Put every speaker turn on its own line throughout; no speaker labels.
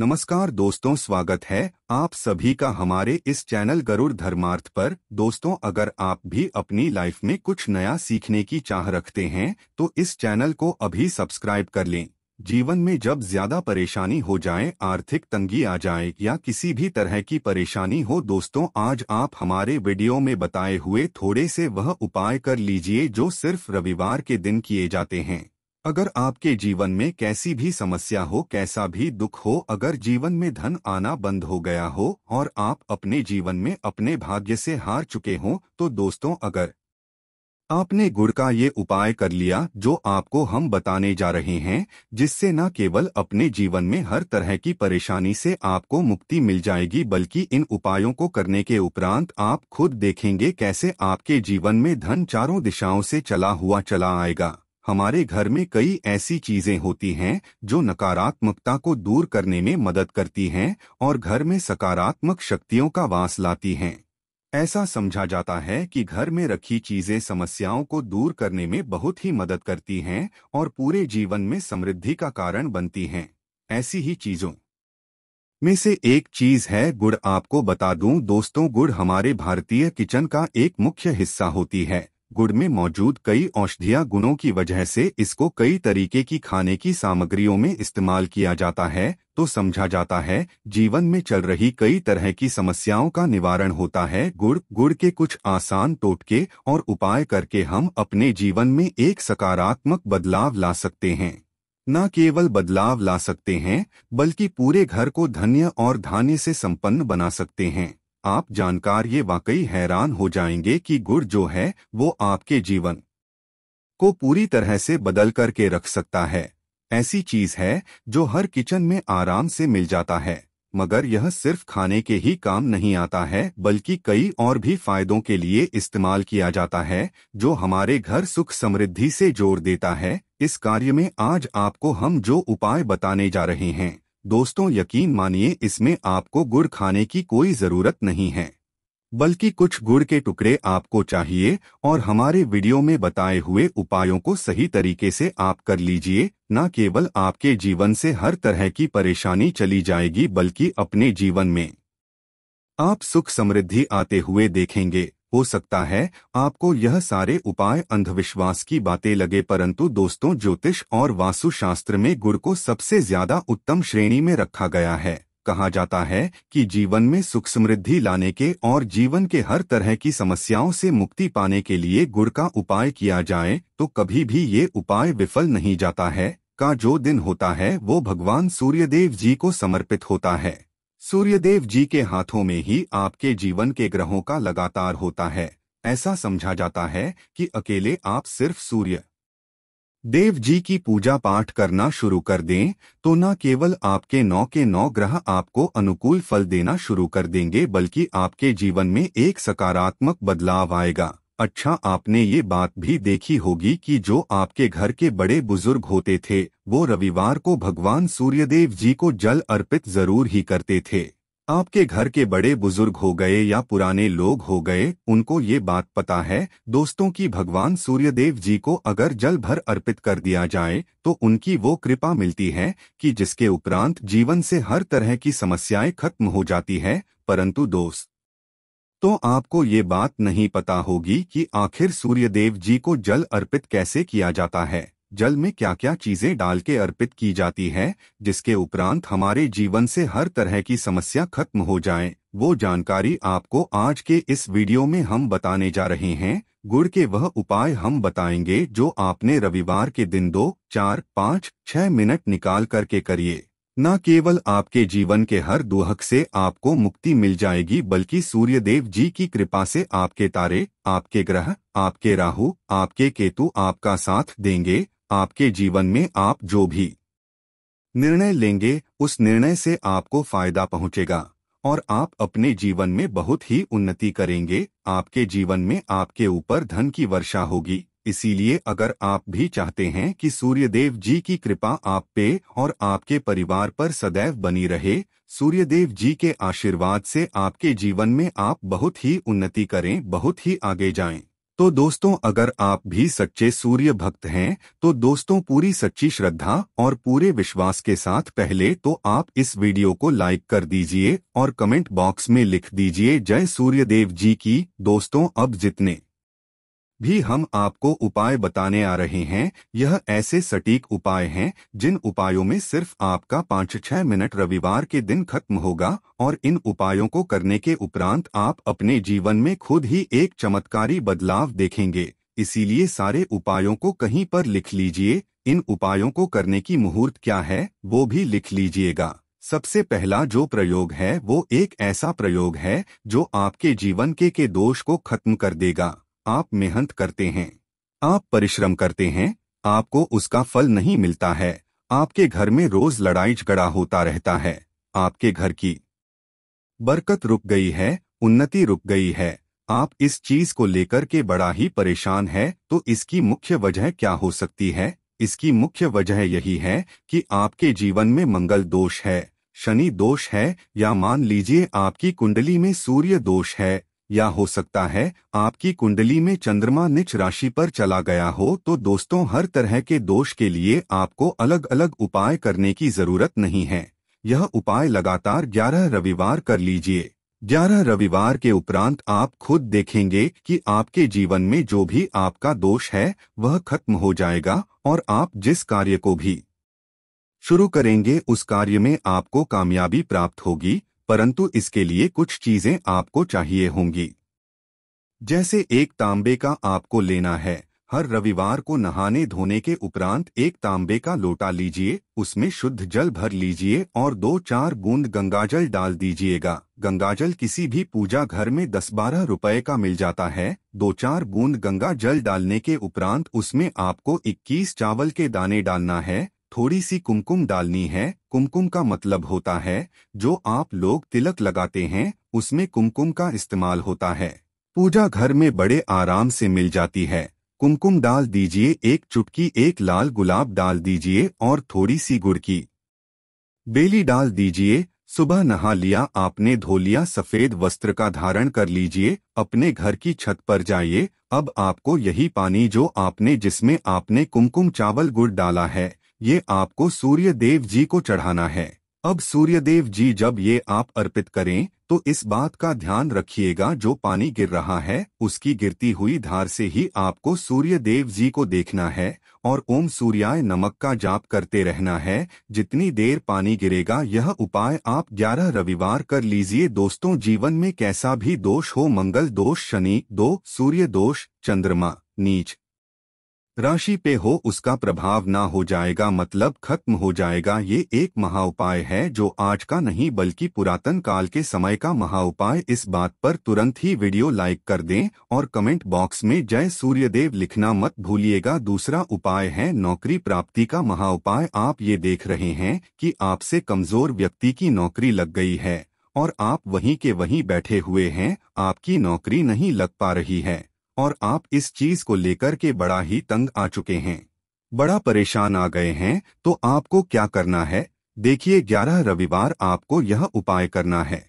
नमस्कार दोस्तों स्वागत है आप सभी का हमारे इस चैनल गरुड़ धर्मार्थ पर दोस्तों अगर आप भी अपनी लाइफ में कुछ नया सीखने की चाह रखते हैं तो इस चैनल को अभी सब्सक्राइब कर लें जीवन में जब ज्यादा परेशानी हो जाए आर्थिक तंगी आ जाए या किसी भी तरह की परेशानी हो दोस्तों आज आप हमारे वीडियो में बताए हुए थोड़े से वह उपाय कर लीजिए जो सिर्फ रविवार के दिन किए जाते हैं अगर आपके जीवन में कैसी भी समस्या हो कैसा भी दुख हो अगर जीवन में धन आना बंद हो गया हो और आप अपने जीवन में अपने भाग्य से हार चुके हों तो दोस्तों अगर आपने गुड़ का ये उपाय कर लिया जो आपको हम बताने जा रहे हैं जिससे न केवल अपने जीवन में हर तरह की परेशानी से आपको मुक्ति मिल जाएगी बल्कि इन उपायों को करने के उपरांत आप खुद देखेंगे कैसे आपके जीवन में धन चारों दिशाओं से चला हुआ चला आएगा हमारे घर में कई ऐसी चीजें होती हैं जो नकारात्मकता को दूर करने में मदद करती हैं और घर में सकारात्मक शक्तियों का वास लाती हैं ऐसा समझा जाता है कि घर में रखी चीजें समस्याओं को दूर करने में बहुत ही मदद करती हैं और पूरे जीवन में समृद्धि का कारण बनती हैं ऐसी ही चीजों में से एक चीज है गुड़ आपको बता दूं दोस्तों गुड़ हमारे भारतीय किचन का एक मुख्य हिस्सा होती है गुड़ में मौजूद कई औषधीय गुणों की वजह से इसको कई तरीके की खाने की सामग्रियों में इस्तेमाल किया जाता है तो समझा जाता है जीवन में चल रही कई तरह की समस्याओं का निवारण होता है गुड़ गुड़ के कुछ आसान टोटके और उपाय करके हम अपने जीवन में एक सकारात्मक बदलाव ला सकते हैं न केवल बदलाव ला सकते हैं बल्कि पूरे घर को धन्य और धान्य से संपन्न बना सकते हैं आप जानकार ये वाकई हैरान हो जाएंगे कि गुड़ जो है वो आपके जीवन को पूरी तरह से बदल करके रख सकता है ऐसी चीज है जो हर किचन में आराम से मिल जाता है मगर यह सिर्फ खाने के ही काम नहीं आता है बल्कि कई और भी फायदों के लिए इस्तेमाल किया जाता है जो हमारे घर सुख समृद्धि से जोड़ देता है इस कार्य में आज आपको हम जो उपाय बताने जा रहे हैं दोस्तों यकीन मानिए इसमें आपको गुड़ खाने की कोई ज़रूरत नहीं है बल्कि कुछ गुड़ के टुकड़े आपको चाहिए और हमारे वीडियो में बताए हुए उपायों को सही तरीके से आप कर लीजिए न केवल आपके जीवन से हर तरह की परेशानी चली जाएगी बल्कि अपने जीवन में आप सुख समृद्धि आते हुए देखेंगे हो सकता है आपको यह सारे उपाय अंधविश्वास की बातें लगे परंतु दोस्तों ज्योतिष और वास्तुशास्त्र में गुड़ को सबसे ज्यादा उत्तम श्रेणी में रखा गया है कहा जाता है कि जीवन में सुख समृद्धि लाने के और जीवन के हर तरह की समस्याओं से मुक्ति पाने के लिए गुड़ का उपाय किया जाए तो कभी भी ये उपाय विफल नहीं जाता है का जो दिन होता है वो भगवान सूर्यदेव जी को समर्पित होता है सूर्यदेव जी के हाथों में ही आपके जीवन के ग्रहों का लगातार होता है ऐसा समझा जाता है कि अकेले आप सिर्फ सूर्य देव जी की पूजा पाठ करना शुरू कर दें तो न केवल आपके नौ के नौ ग्रह आपको अनुकूल फल देना शुरू कर देंगे बल्कि आपके जीवन में एक सकारात्मक बदलाव आएगा अच्छा आपने ये बात भी देखी होगी कि जो आपके घर के बड़े बुजुर्ग होते थे वो रविवार को भगवान सूर्यदेव जी को जल अर्पित जरूर ही करते थे आपके घर के बड़े बुजुर्ग हो गए या पुराने लोग हो गए उनको ये बात पता है दोस्तों कि भगवान सूर्यदेव जी को अगर जल भर अर्पित कर दिया जाए तो उनकी वो कृपा मिलती है कि जिसके उपरांत जीवन से हर तरह की समस्याएं खत्म हो जाती है परंतु दोस्त तो आपको ये बात नहीं पता होगी कि आखिर सूर्यदेव जी को जल अर्पित कैसे किया जाता है जल में क्या क्या चीजें डाल के अर्पित की जाती है जिसके उपरांत हमारे जीवन से हर तरह की समस्या खत्म हो जाए वो जानकारी आपको आज के इस वीडियो में हम बताने जा रहे हैं गुड़ के वह उपाय हम बताएंगे जो आपने रविवार के दिन दो चार पाँच छह मिनट निकाल करके करिए न केवल आपके जीवन के हर दुहक से आपको मुक्ति मिल जाएगी बल्कि सूर्य देव जी की कृपा से आपके तारे आपके ग्रह आपके राहु आपके केतु आपका साथ देंगे आपके जीवन में आप जो भी निर्णय लेंगे उस निर्णय से आपको फायदा पहुंचेगा और आप अपने जीवन में बहुत ही उन्नति करेंगे आपके जीवन में आपके ऊपर धन की वर्षा होगी इसीलिए अगर आप भी चाहते हैं कि सूर्यदेव जी की कृपा आप पे और आपके परिवार पर सदैव बनी रहे सूर्यदेव जी के आशीर्वाद से आपके जीवन में आप बहुत ही उन्नति करें बहुत ही आगे जाएं। तो दोस्तों अगर आप भी सच्चे सूर्य भक्त हैं तो दोस्तों पूरी सच्ची श्रद्धा और पूरे विश्वास के साथ पहले तो आप इस वीडियो को लाइक कर दीजिए और कमेंट बॉक्स में लिख दीजिए जय सूर्यदेव जी की दोस्तों अब जितने भी हम आपको उपाय बताने आ रहे हैं यह ऐसे सटीक उपाय हैं जिन उपायों में सिर्फ आपका पाँच छह मिनट रविवार के दिन खत्म होगा और इन उपायों को करने के उपरांत आप अपने जीवन में खुद ही एक चमत्कारी बदलाव देखेंगे इसीलिए सारे उपायों को कहीं पर लिख लीजिए इन उपायों को करने की मुहूर्त क्या है वो भी लिख लीजिएगा सबसे पहला जो प्रयोग है वो एक ऐसा प्रयोग है जो आपके जीवन के के दोष को खत्म कर देगा आप मेहनत करते हैं आप परिश्रम करते हैं आपको उसका फल नहीं मिलता है आपके घर में रोज लड़ाई झगड़ा होता रहता है आपके घर की बरकत रुक गई है उन्नति रुक गई है आप इस चीज को लेकर के बड़ा ही परेशान है तो इसकी मुख्य वजह क्या हो सकती है इसकी मुख्य वजह यही है कि आपके जीवन में मंगल दोष है शनि दोष है या मान लीजिए आपकी कुंडली में सूर्य दोष है या हो सकता है आपकी कुंडली में चंद्रमा निच राशि पर चला गया हो तो दोस्तों हर तरह के दोष के लिए आपको अलग अलग उपाय करने की जरूरत नहीं है यह उपाय लगातार 11 रविवार कर लीजिए 11 रविवार के उपरांत आप खुद देखेंगे कि आपके जीवन में जो भी आपका दोष है वह खत्म हो जाएगा और आप जिस कार्य को भी शुरू करेंगे उस कार्य में आपको कामयाबी प्राप्त होगी परंतु इसके लिए कुछ चीजें आपको चाहिए होंगी जैसे एक तांबे का आपको लेना है हर रविवार को नहाने धोने के उपरांत एक तांबे का लोटा लीजिए उसमें शुद्ध जल भर लीजिए और दो चार बूंद गंगाजल डाल दीजिएगा गंगाजल किसी भी पूजा घर में दस बारह रुपए का मिल जाता है दो चार बूंद गंगा जल डालने के उपरांत उसमें आपको 21 चावल के दाने डालना है थोड़ी सी कुमकुम डालनी है कुमकुम का मतलब होता है जो आप लोग तिलक लगाते हैं उसमें कुमकुम का इस्तेमाल होता है पूजा घर में बड़े आराम से मिल जाती है कुमकुम डाल दीजिए एक चुटकी एक लाल गुलाब डाल दीजिए और थोड़ी सी गुड़ की बेली डाल दीजिए सुबह नहा लिया आपने धो लिया सफेद वस्त्र का धारण कर लीजिए अपने घर की छत पर जाइए अब आपको यही पानी जो आपने जिसमें आपने कुमकुम चावल गुड़ डाला है ये आपको सूर्य देव जी को चढ़ाना है अब सूर्यदेव जी जब ये आप अर्पित करें तो इस बात का ध्यान रखिएगा जो पानी गिर रहा है उसकी गिरती हुई धार से ही आपको सूर्यदेव जी को देखना है और ओम सूर्याय नमक का जाप करते रहना है जितनी देर पानी गिरेगा यह उपाय आप 11 रविवार कर लीजिए दोस्तों जीवन में कैसा भी दोष हो मंगल दोष शनि दो सूर्य दोष चंद्रमा नीच राशि पे हो उसका प्रभाव ना हो जाएगा मतलब खत्म हो जाएगा ये एक महा उपाय है जो आज का नहीं बल्कि पुरातन काल के समय का महा उपाय इस बात पर तुरंत ही वीडियो लाइक कर दें और कमेंट बॉक्स में जय सूर्यदेव लिखना मत भूलिएगा दूसरा उपाय है नौकरी प्राप्ति का महा उपाय आप ये देख रहे हैं कि आपसे कमजोर व्यक्ति की नौकरी लग गई है और आप वहीं के वहीं बैठे हुए हैं आपकी नौकरी नहीं लग पा रही है और आप इस चीज को लेकर के बड़ा ही तंग आ चुके हैं बड़ा परेशान आ गए हैं तो आपको क्या करना है देखिए ग्यारह रविवार आपको यह उपाय करना है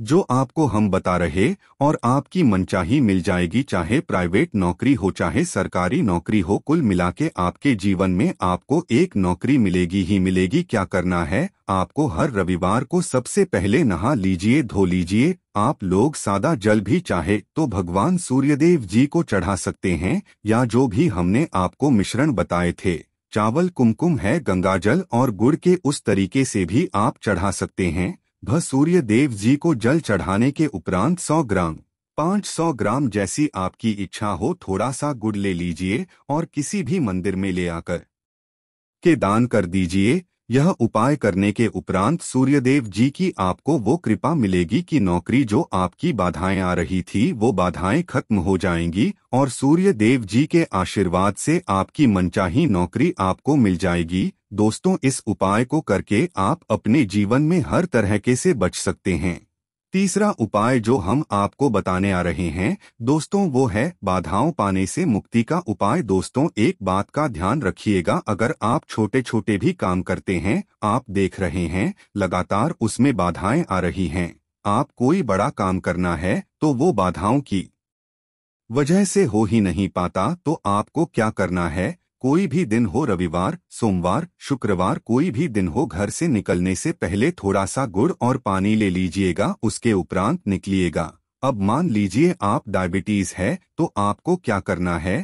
जो आपको हम बता रहे और आपकी मनचाही मिल जाएगी चाहे प्राइवेट नौकरी हो चाहे सरकारी नौकरी हो कुल मिला के आपके जीवन में आपको एक नौकरी मिलेगी ही मिलेगी क्या करना है आपको हर रविवार को सबसे पहले नहा लीजिए धो लीजिए आप लोग सादा जल भी चाहे तो भगवान सूर्यदेव जी को चढ़ा सकते हैं या जो भी हमने आपको मिश्रण बताए थे चावल कुमकुम है गंगाजल और गुड़ के उस तरीके से भी आप चढ़ा सकते हैं भ सूर्य देव जी को जल चढ़ाने के उपरांत 100 ग्राम 500 ग्राम जैसी आपकी इच्छा हो थोड़ा सा गुड़ ले लीजिए और किसी भी मंदिर में ले आकर के दान कर दीजिए यह उपाय करने के उपरांत सूर्यदेव जी की आपको वो कृपा मिलेगी कि नौकरी जो आपकी बाधाएं आ रही थी वो बाधाएं खत्म हो जाएंगी और सूर्यदेव जी के आशीर्वाद से आपकी मनचाही नौकरी आपको मिल जाएगी दोस्तों इस उपाय को करके आप अपने जीवन में हर तरह के से बच सकते हैं तीसरा उपाय जो हम आपको बताने आ रहे हैं दोस्तों वो है बाधाओं पाने से मुक्ति का उपाय दोस्तों एक बात का ध्यान रखिएगा अगर आप छोटे छोटे भी काम करते हैं आप देख रहे हैं लगातार उसमें बाधाएं आ रही हैं आप कोई बड़ा काम करना है तो वो बाधाओं की वजह से हो ही नहीं पाता तो आपको क्या करना है कोई भी दिन हो रविवार सोमवार शुक्रवार कोई भी दिन हो घर से निकलने से पहले थोड़ा सा गुड़ और पानी ले लीजिएगा उसके उपरांत निकलिएगा अब मान लीजिए आप डायबिटीज है तो आपको क्या करना है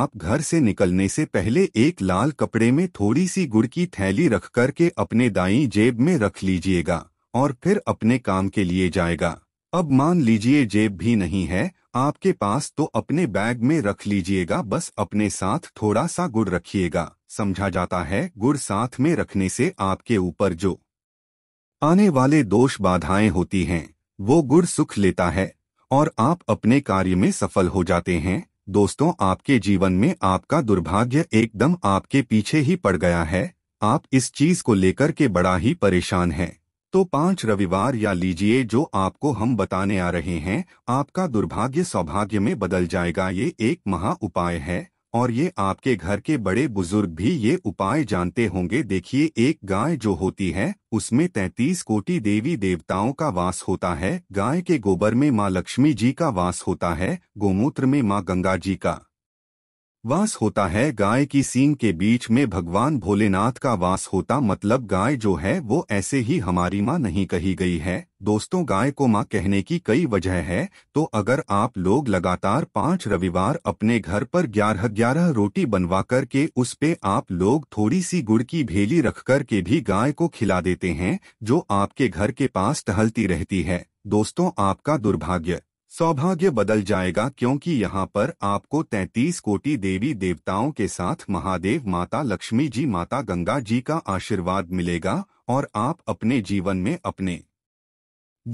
आप घर से निकलने से पहले एक लाल कपड़े में थोड़ी सी गुड़ की थैली रख करके अपने दाई जेब में रख लीजिएगा और फिर अपने काम के लिए जाएगा अब मान लीजिए जेब भी नहीं है आपके पास तो अपने बैग में रख लीजिएगा बस अपने साथ थोड़ा सा गुड़ रखिएगा समझा जाता है गुड़ साथ में रखने से आपके ऊपर जो आने वाले दोष बाधाएं होती हैं वो गुड़ सुख लेता है और आप अपने कार्य में सफल हो जाते हैं दोस्तों आपके जीवन में आपका दुर्भाग्य एकदम आपके पीछे ही पड़ गया है आप इस चीज को लेकर के बड़ा ही परेशान हैं तो पांच रविवार या लीजिए जो आपको हम बताने आ रहे हैं आपका दुर्भाग्य सौभाग्य में बदल जाएगा ये एक महा उपाय है और ये आपके घर के बड़े बुजुर्ग भी ये उपाय जानते होंगे देखिए एक गाय जो होती है उसमें तैतीस कोटि देवी देवताओं का वास होता है गाय के गोबर में माँ लक्ष्मी जी का वास होता है गोमूत्र में माँ गंगा जी का वास होता है गाय की सींग के बीच में भगवान भोलेनाथ का वास होता मतलब गाय जो है वो ऐसे ही हमारी माँ नहीं कही गई है दोस्तों गाय को माँ कहने की कई वजह है तो अगर आप लोग लगातार पांच रविवार अपने घर पर ग्यारह ग्यारह रोटी बनवा कर के उस पे आप लोग थोड़ी सी गुड़ की भेली रख कर के भी गाय को खिला देते हैं जो आपके घर के पास टहलती रहती है दोस्तों आपका दुर्भाग्य सौभाग्य बदल जाएगा क्योंकि यहाँ पर आपको 33 कोटि देवी देवताओं के साथ महादेव माता लक्ष्मी जी माता गंगा जी का आशीर्वाद मिलेगा और आप अपने जीवन में अपने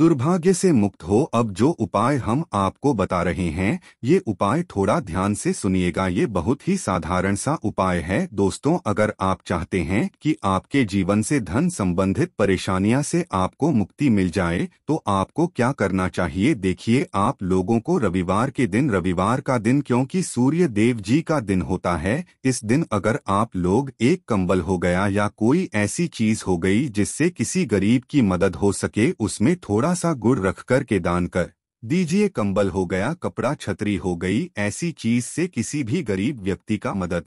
दुर्भाग्य से मुक्त हो अब जो उपाय हम आपको बता रहे हैं ये उपाय थोड़ा ध्यान से सुनिएगा ये बहुत ही साधारण सा उपाय है दोस्तों अगर आप चाहते हैं कि आपके जीवन से धन संबंधित परेशानियां से आपको मुक्ति मिल जाए तो आपको क्या करना चाहिए देखिए आप लोगों को रविवार के दिन रविवार का दिन क्योंकि सूर्य देव जी का दिन होता है इस दिन अगर आप लोग एक कम्बल हो गया या कोई ऐसी चीज हो गई जिससे किसी गरीब की मदद हो सके उसमें थोड़ा थोड़ा सा गुड़ रखकर के दान कर दीजिए कंबल हो गया कपड़ा छतरी हो गई ऐसी चीज से किसी भी गरीब व्यक्ति का मदद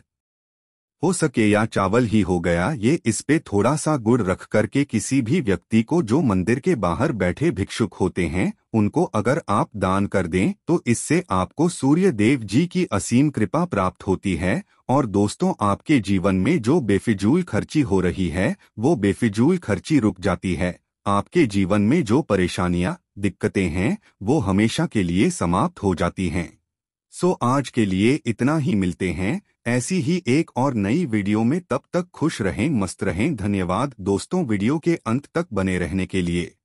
हो सके या चावल ही हो गया ये इस पे थोड़ा सा गुड़ रख करके किसी भी व्यक्ति को जो मंदिर के बाहर बैठे भिक्षुक होते हैं उनको अगर आप दान कर दें तो इससे आपको सूर्य देव जी की असीम कृपा प्राप्त होती है और दोस्तों आपके जीवन में जो बेफिजूल खर्ची हो रही है वो बेफिजूल खर्ची रुक जाती है आपके जीवन में जो परेशानियां दिक्कतें हैं वो हमेशा के लिए समाप्त हो जाती हैं सो आज के लिए इतना ही मिलते हैं ऐसी ही एक और नई वीडियो में तब तक खुश रहें मस्त रहें धन्यवाद दोस्तों वीडियो के अंत तक बने रहने के लिए